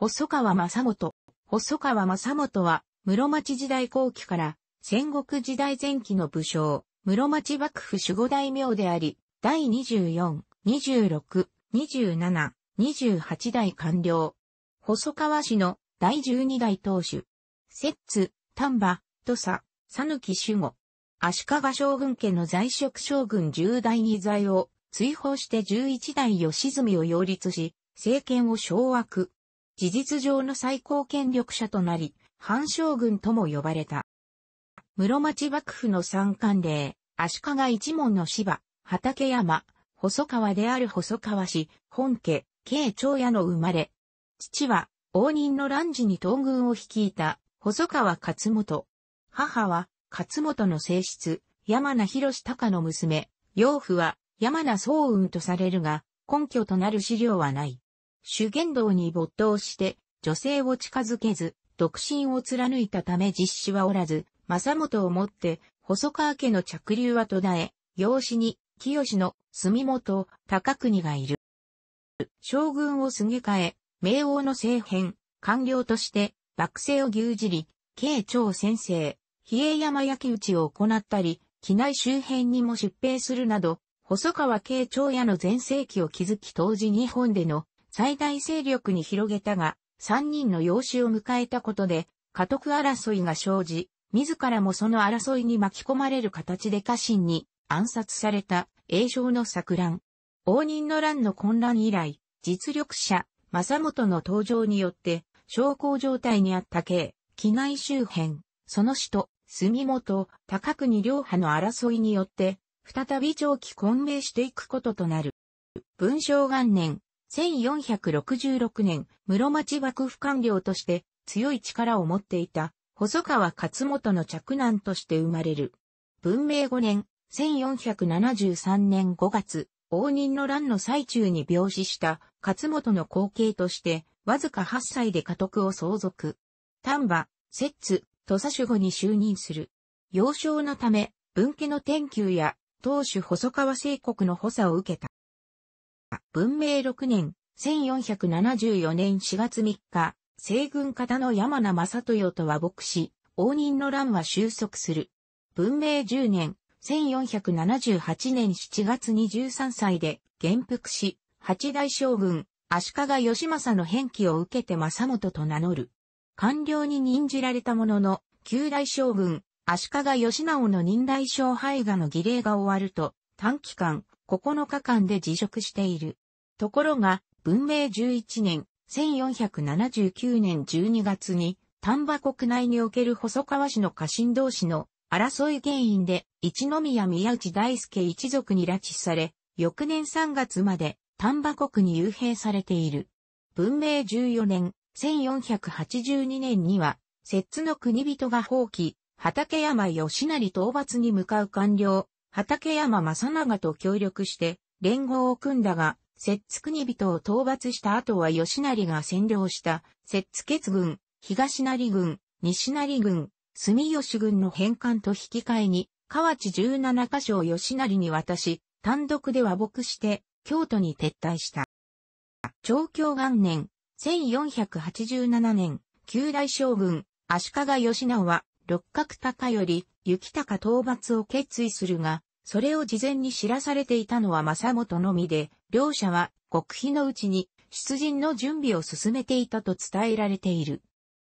細川正元。細川正元は、室町時代後期から戦国時代前期の武将、室町幕府守護大名であり、第24、26、27、28代官僚。細川氏の第12代当主。摂津、丹波、土佐、佐抜守護。足利将軍家の在職将軍10代2在を追放して11代吉住を擁立し、政権を掌握。事実上の最高権力者となり、反将軍とも呼ばれた。室町幕府の三官令、足利一門の芝、畠山、細川である細川氏、本家、慶長屋の生まれ。父は、応仁の乱時に東軍を率いた、細川勝元。母は、勝元の正室、山名博隆の娘、養父は、山名総雲とされるが、根拠となる資料はない。主言動に没頭して、女性を近づけず、独身を貫いたため実施はおらず、政元をもって、細川家の着流は途絶え、養子に、清の、住本、高国がいる。将軍をすげ替え、明王の政変、官僚として、幕政を牛耳り、慶長先生、比叡山焼き討ちを行ったり、機内周辺にも出兵するなど、細川慶長屋の全盛期を築き当時日本での最大勢力に広げたが、3人の養子を迎えたことで、家督争いが生じ、自らもその争いに巻き込まれる形で家臣に暗殺された栄翔の錯乱。応仁の乱の混乱以来、実力者、正元の登場によって、小康状態にあった慶、機内周辺、その首都、住本、高国両派の争いによって、再び長期混迷していくこととなる。文章元年、1466年、室町幕府官僚として強い力を持っていた細川勝元の嫡男として生まれる。文明5年、1473年5月、応仁の乱の最中に病死した勝元の後継として、わずか8歳で家督を相続。丹波、摂津、土佐守護に就任する。幼少のため、文家の天球や、当主細川聖国の補佐を受けた。文明6年、1474年4月3日、西軍方の山名正豊とは牧師、応仁の乱は収束する。文明10年、1478年7月23歳で、元服し、八大将軍、足利義政の返記を受けて正元と名乗る。官僚に任じられたものの、九大将軍、足利義直の任来将配下の儀礼が終わると、短期間、9日間で辞職している。ところが、文明11年、1479年12月に、丹波国内における細川氏の家臣同士の争い原因で、一宮宮内大輔一族に拉致され、翌年3月まで丹波国に幽閉されている。文明14年、1482年には、摂津の国人が放棄、畠山義成討伐に向かう官僚、畠山正長と協力して連合を組んだが、摂津国人を討伐した後は吉成が占領した摂津決軍、東成軍、西成軍、住吉軍の返還と引き換えに、河内17カ所を吉成に渡し、単独で和睦して京都に撤退した。長京元年、1487年、旧大将軍、足利義直は、六角高より、雪高討伐を決意するが、それを事前に知らされていたのは正元のみで、両者は極秘のうちに出陣の準備を進めていたと伝えられている。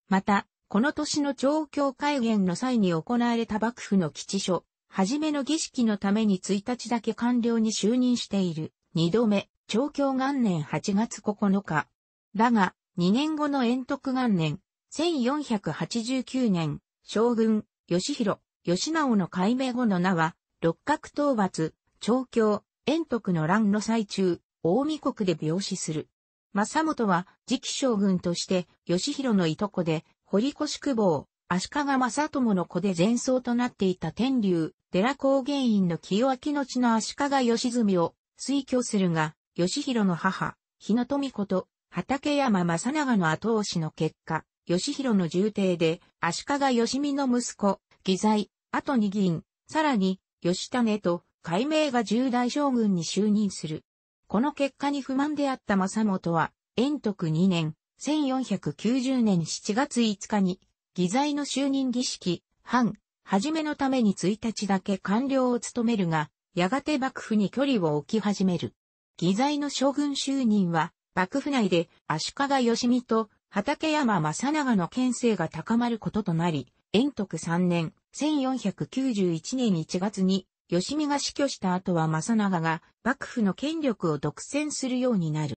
また、この年の調教会元の際に行われた幕府の基地所、はじめの儀式のために1日だけ官僚に就任している。二度目、調教元年8月9日。だが、2年後の延徳元年、1489年、将軍、義弘、義直の改名後の名は、六角討伐、長教、遠徳の乱の最中、大見国で病死する。正元は次期将軍として、義弘のいとこで、堀越久保、足利正友の子で前奏となっていた天竜、寺高原院の清明の地の足利義澄を推挙するが、義弘の母、日野富子と畠山正長の後押しの結果、義弘の重帝で、足利義美の息子、義在、後に議員、さらに、義種と、改名が重大将軍に就任する。この結果に不満であった政元は、延徳2年、1490年7月5日に、義在の就任儀式、藩、はじめのために1日だけ官僚を務めるが、やがて幕府に距離を置き始める。義在の将軍就任は、幕府内で足利義美と畠山正長の権勢が高まることとなり、延徳3年、1491年1月に、吉見が死去した後は正長が幕府の権力を独占するようになる。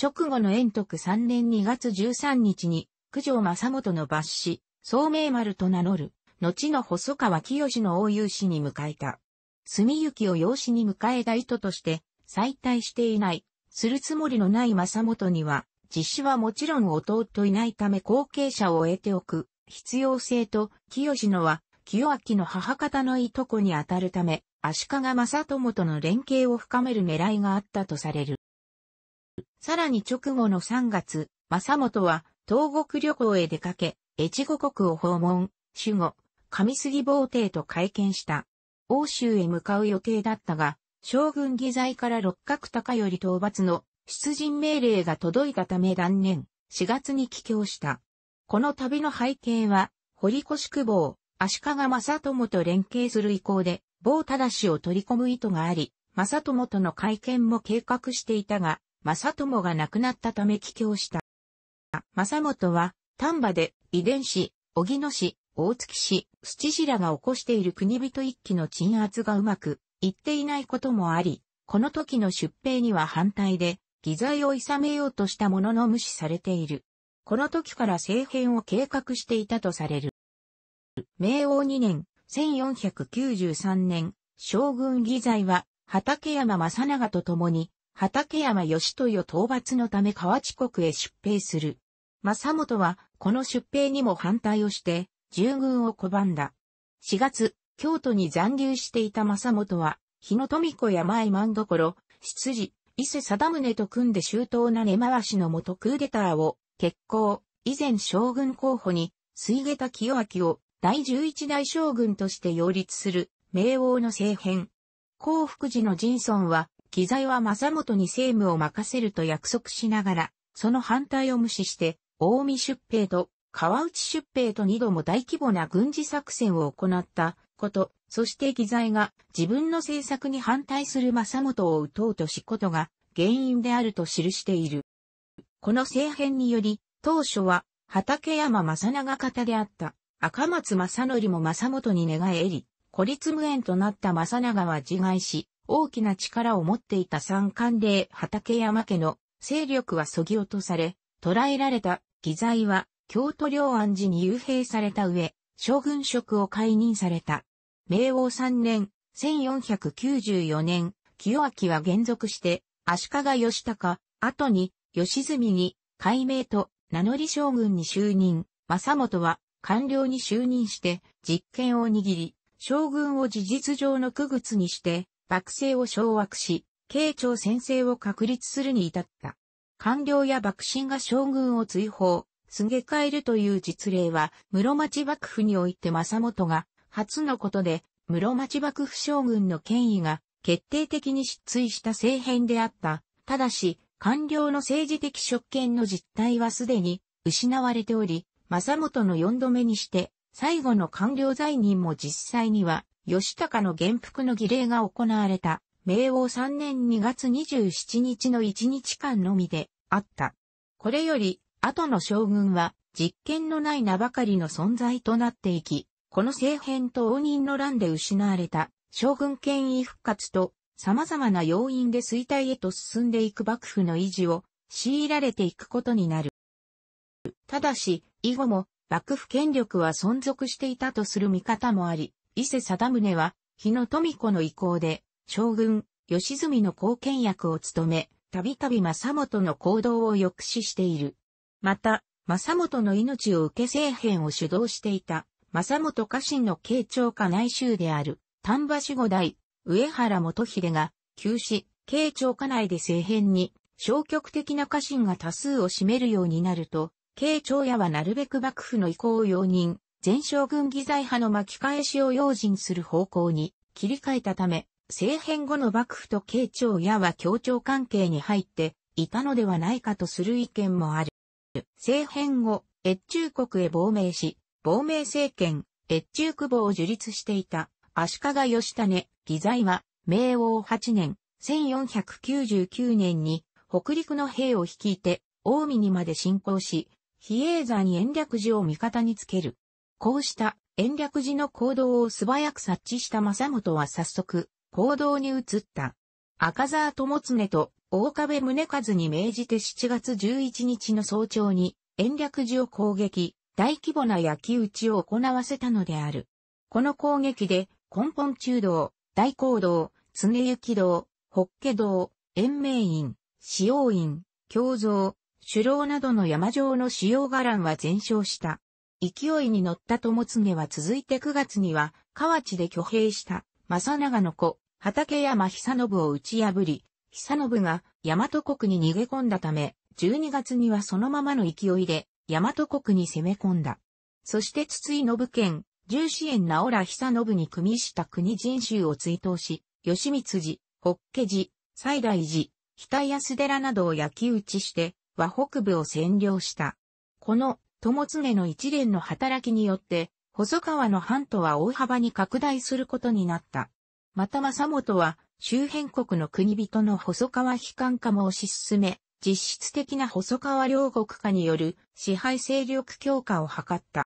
直後の延徳3年2月13日に、九条正元の抜子、聡明丸と名乗る、後の細川清の応友氏に迎えた。住行を養子に迎えた意図として、再退していない、するつもりのない正元には、実施はもちろん弟いないため後継者を得ておく必要性と、清野は、清明の母方のいとこにあたるため、足利正友との連携を深める狙いがあったとされる。さらに直後の3月、正元は東国旅行へ出かけ、越後国を訪問、守護、上杉坊帝と会見した。欧州へ向かう予定だったが、将軍議在から六角高より討伐の出陣命令が届いたため断念、4月に帰郷した。この旅の背景は、堀越久保、足利正友と連携する意向で、某正を取り込む意図があり、正友との会見も計画していたが、正友が亡くなったため帰郷した。正元は、丹波で、遺伝子、荻野市、大月市、土白らが起こしている国人一揆の鎮圧がうまくいっていないこともあり、この時の出兵には反対で、偽罪を諌めようとしたものの無視されている。この時から政変を計画していたとされる。明王2年、1493年、将軍義罪は、畠山正長と共に、畠山義豊討伐のため河内国へ出兵する。正元は、この出兵にも反対をして、従軍を拒んだ。4月、京都に残留していた正元は、日野富子や前万所、執事、伊勢貞宗と組んで周到な根回しのもとクーデターを決行、以前将軍候補に、水下清明を第十一代将軍として擁立する、明王の政変。幸福寺の仁村は、機材は政元に政務を任せると約束しながら、その反対を無視して、大見出兵と川内出兵と二度も大規模な軍事作戦を行ったこと、そして議罪が自分の政策に反対する政本を撃とうとしことが原因であると記している。この政変により、当初は畠山正長方であった赤松正則も政本に寝返り、孤立無縁となった正長は自害し、大きな力を持っていた三冠令畠山家の勢力は削ぎ落とされ、捕らえられた義罪は京都領安寺に幽閉された上、将軍職を解任された。明王三年、1494年、清明は現続して、足利義高、後に、義澄に、改名と、名乗り将軍に就任、正元は、官僚に就任して、実権を握り、将軍を事実上の区靴にして、幕政を掌握し、慶長先制を確立するに至った。官僚や幕臣が将軍を追放、すげ替えるという実例は、室町幕府において正元が初のことで、室町幕府将軍の権威が決定的に失墜した政変であった。ただし、官僚の政治的職権の実態はすでに失われており、政本の4度目にして、最後の官僚在任も実際には、吉高の元服の儀礼が行われた、明王3年2月27日の1日間のみであった。これより、後の将軍は、実権のない名ばかりの存在となっていき、この政変と応仁の乱で失われた将軍権威復活と様々な要因で衰退へと進んでいく幕府の維持を強いられていくことになる。ただし、以後も幕府権力は存続していたとする見方もあり、伊勢貞宗は、日野富子の意向で、将軍、吉住の後見役を務め、たびたび政元の行動を抑止している。また、政元の命を受け政変を主導していた。正元家臣の慶長家内州である、丹波守護代、上原元秀が、急死、慶長家内で政変に、消極的な家臣が多数を占めるようになると、慶長屋はなるべく幕府の意向を容認、全将軍議財派の巻き返しを用心する方向に切り替えたため、政変後の幕府と慶長屋は協調関係に入っていたのではないかとする意見もある。政変後、越中国へ亡命し、亡命政権、越中久保を樹立していた、足利義種、義在は、明王8年、1499年に、北陸の兵を率いて、大見にまで侵攻し、比叡山延暦寺を味方につける。こうした延暦寺の行動を素早く察知した政本は早速、行動に移った。赤沢智常と大壁宗和に命じて7月11日の早朝に延暦寺を攻撃、大規模な焼き打ちを行わせたのである。この攻撃で、根本中道、大講道、常行道、北家道、延命院、使用院、京造、首老などの山上の使用伽藍は全焼した。勢いに乗った友常は続いて9月には、河内で挙兵した、正長の子、畠山久信を打ち破り、久信が大和国に逃げ込んだため、12月にはそのままの勢いで、大和国に攻め込んだ。そして筒井信県、重視園直良久信に組みした国人衆を追悼し、吉光寺、北家寺、西大寺、北安寺などを焼き打ちして、和北部を占領した。この、友常の一連の働きによって、細川の藩とは大幅に拡大することになった。また政元は、周辺国の国人の細川悲観化も推し進め、実質的な細川両国化による支配勢力強化を図った。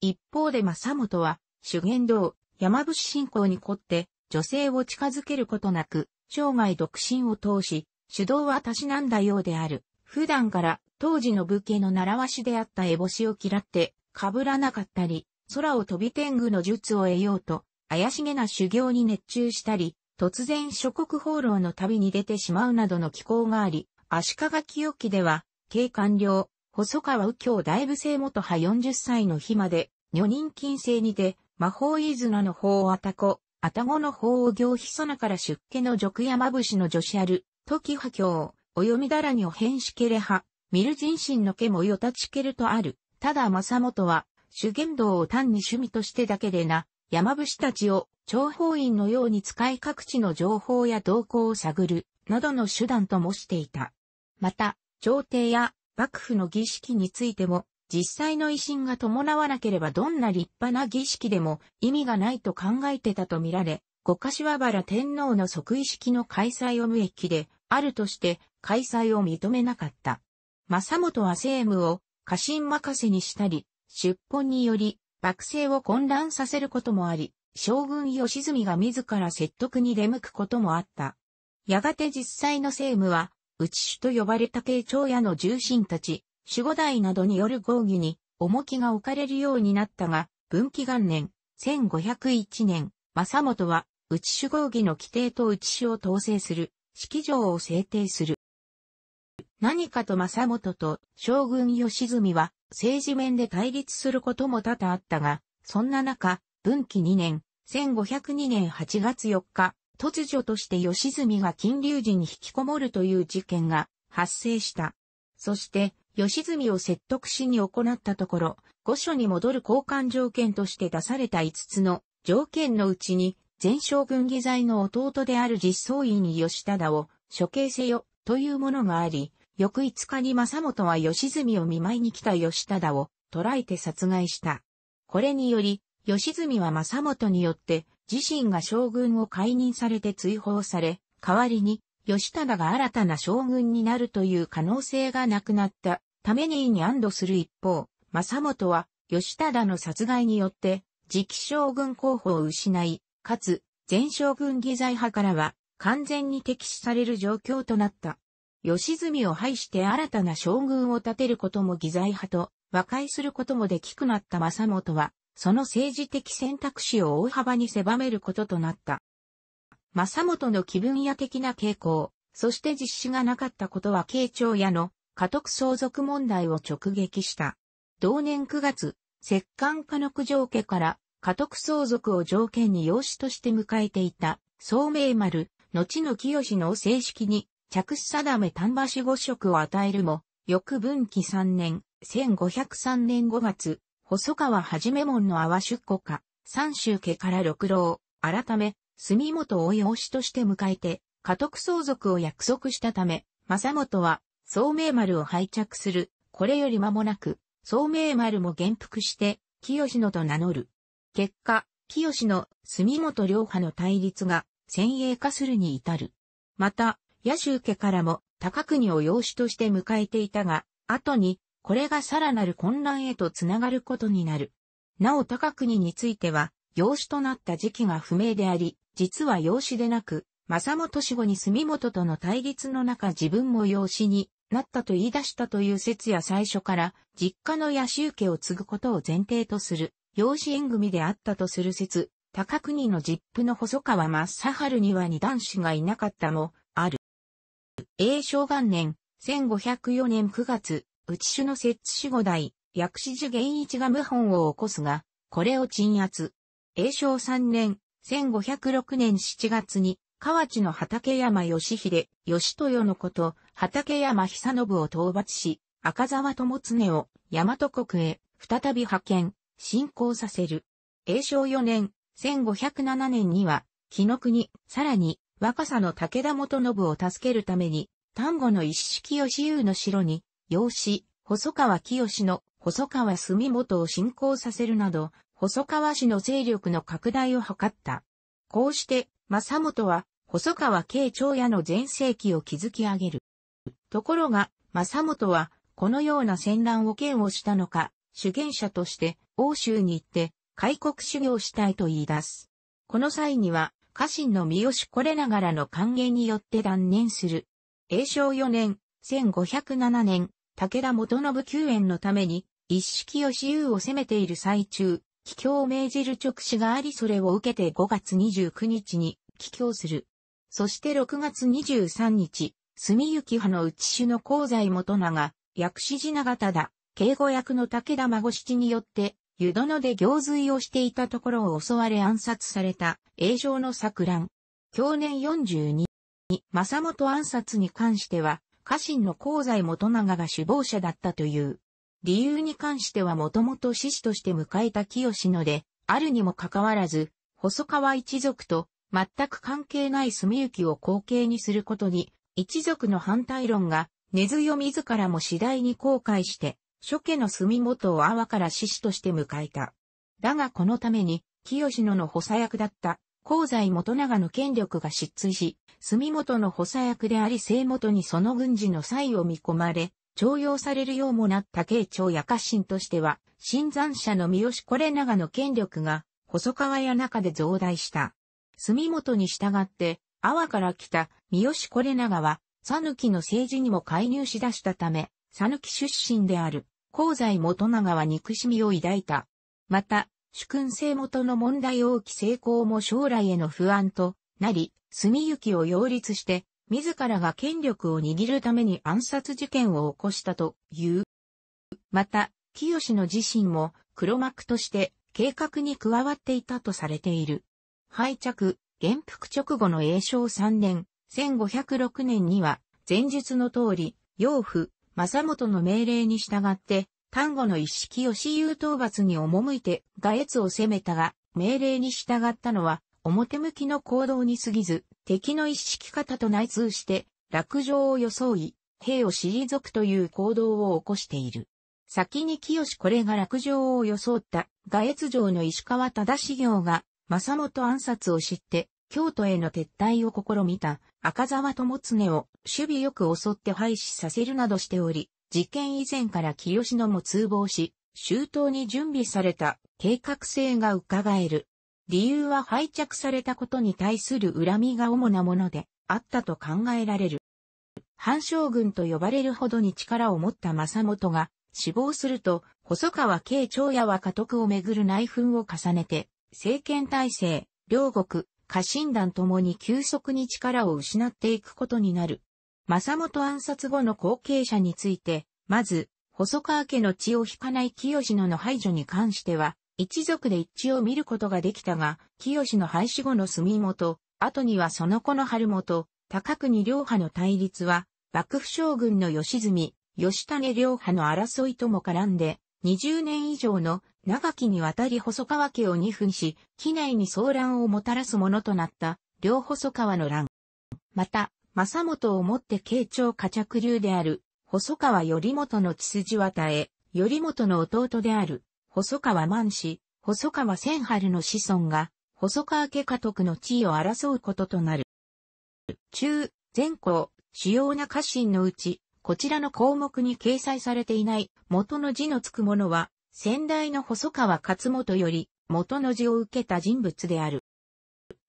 一方で政元は、主言道、山伏信仰に凝って、女性を近づけることなく、生涯独身を通し、主導はたしなんだようである。普段から当時の武家の習わしであった烏帽子を嫌って、被らなかったり、空を飛び天狗の術を得ようと、怪しげな修行に熱中したり、突然諸国放浪の旅に出てしまうなどの気候があり、足利清木では、軽官僚、細川右京大部生元派40歳の日まで、女人禁制にて、魔法伊豆名の法あたこ、あたごの法を行ひそなから出家の俗山伏の女子ある、時派京、お読みだらにお変しけれは、見る人心の毛もよたちけるとある、ただ正元は、主言道を単に趣味としてだけでな、山伏たちを、諜報員のように使い各地の情報や動向を探る、などの手段ともしていた。また、朝廷や幕府の儀式についても、実際の威信が伴わなければどんな立派な儀式でも意味がないと考えてたとみられ、五柏原天皇の即位式の開催を無益であるとして開催を認めなかった。正元は政務を家臣任せにしたり、出奔により幕政を混乱させることもあり、将軍義澄が自ら説得に出向くこともあった。やがて実際の政務は内主と呼ばれた慶長屋の重臣たち、守護代などによる合議に重きが置かれるようになったが、文紀元年、1501年、正元は、内主合議の規定と内主を統制する、式場を制定する。何かと正元と将軍義澄は政治面で対立することも多々あったが、そんな中、文紀2年、1502年8月4日、突如として吉住が金龍寺に引きこもるという事件が発生した。そして、吉住を説得しに行ったところ、御所に戻る交換条件として出された5つの条件のうちに、前将軍議罪の弟である実相院に吉忠を処刑せよというものがあり、翌5日に正本は吉住を見舞いに来た吉忠を捕らえて殺害した。これにより、吉住は正本によって自身が将軍を解任されて追放され、代わりに、義忠が新たな将軍になるという可能性がなくなったためにに安堵する一方、正元は、義忠の殺害によって、次期将軍候補を失い、かつ、前将軍義罪派からは、完全に敵視される状況となった。義住を排して新たな将軍を立てることも義材派と和解することもできくなった正元は、その政治的選択肢を大幅に狭めることとなった。正元の気分屋的な傾向、そして実施がなかったことは慶長屋の家督相続問題を直撃した。同年9月、摂関家の九条家から家督相続を条件に養子として迎えていた、聡明丸、後の清の正式に着手定め丹波守護職を与えるも、翌分岐3年、1503年5月、細川はじめ門の阿波出庫か、三州家から六郎、改め、住本を養子として迎えて、家督相続を約束したため、正本は、聡明丸を拝着する。これより間もなく、聡明丸も元服して、清野と名乗る。結果、清野、住本両派の対立が、先鋭化するに至る。また、野州家からも、高国を養子として迎えていたが、後に、これがさらなる混乱へとつながることになる。なお高国については、養子となった時期が不明であり、実は養子でなく、正元死後に住本との対立の中自分も養子になったと言い出したという説や最初から実家の野受家を継ぐことを前提とする養子縁組であったとする説、高国の実父の細川正春には二男子がいなかったも、ある。永正元年、1504年9月、内種の摂津守護代、薬師寺源一が謀反を起こすが、これを鎮圧。永正三年、1506年7月に、河内の畠山義秀、義豊のこと、畠山久信を討伐し、赤沢友常を大和国へ再び派遣、進行させる。永正四年、1507年には、紀の国、さらに、若さの武田元信を助けるために、丹後の一式義雄の城に養子、細川清の細川住元を進行させるなど、細川氏の勢力の拡大を図った。こうして、正元は、細川慶長屋の全盛期を築き上げる。ところが、正元は、このような戦乱を嫌悪したのか、主言者として、欧州に行って、開国修行したいと言い出す。この際には、家臣の三好これながらの歓迎によって断念する。永正4年、1507年、武田元信救援のために、一式義勇を攻めている最中、帰郷を命じる直使がありそれを受けて5月29日に帰郷する。そして6月23日、住行派の内主の香西元長、薬師寺長忠、警護役の武田孫七によって、湯殿で行水をしていたところを襲われ暗殺された、栄翔の作乱。去年42、政元暗殺に関しては、家臣の香西元長が首謀者だったという。理由に関してはもともと志士として迎えた清野で、あるにもかかわらず、細川一族と全く関係ない住行を後継にすることに、一族の反対論が根強自らも次第に後悔して、諸家の住元を阿波から志士として迎えた。だがこのために、清野の補佐役だった香西元長の権力が失墜し、住元の補佐役であり生元にその軍事の際を見込まれ、徴用されるようもなった慶長や家臣としては、新山者の三好これ長の権力が、細川や中で増大した。住元に従って、阿波から来た三好これ長は、佐抜の政治にも介入しだしたため、佐抜出身である、香西元長は憎しみを抱いた。また、主君制元の問題大き成功も将来への不安となり、住行を擁立して、自らが権力を握るために暗殺事件を起こしたという。また、清の自身も黒幕として計画に加わっていたとされている。敗着、元服直後の永正3年、1506年には、前述の通り、養父、正元の命令に従って、丹後の一式義雄討伐に赴いて下越を攻めたが、命令に従ったのは、表向きの行動に過ぎず、敵の一式方と内通して、落城を装い、兵を退くという行動を起こしている。先に清これが落城を装った下越城の石川忠志行が、正本暗殺を知って、京都への撤退を試みた赤沢友常を守備よく襲って廃止させるなどしており、事件以前から清野も通報し、周到に準備された計画性が伺える。理由は廃着されたことに対する恨みが主なものであったと考えられる。反将軍と呼ばれるほどに力を持った政元が死亡すると、細川慶長也は家督をめぐる内紛を重ねて、政権体制、両国、家臣団ともに急速に力を失っていくことになる。正本暗殺後の後継者について、まず、細川家の血を引かない清野の排除に関しては、一族で一致を見ることができたが、清野廃止後の住元、後にはその子の春元、高国両派の対立は、幕府将軍の吉住、吉種両派の争いとも絡んで、20年以上の長きにわたり細川家を二分し、機内に騒乱をもたらすものとなった、両細川の乱。また、正元をもって慶長家着流である、細川頼元の血筋渡へ、頼元の弟である、細川万氏、細川千春の子孫が、細川家家督の地位を争うこととなる。中、全後、主要な家臣のうち、こちらの項目に掲載されていない元の字のつくものは、先代の細川勝元より元の字を受けた人物である。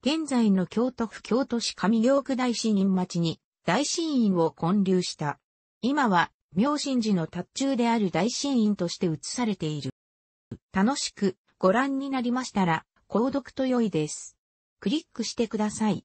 現在の京都府京都市上京区大師院町に大師院を建立した。今は明神寺の達中である大神院として移されている。楽しくご覧になりましたら、購読と良いです。クリックしてください。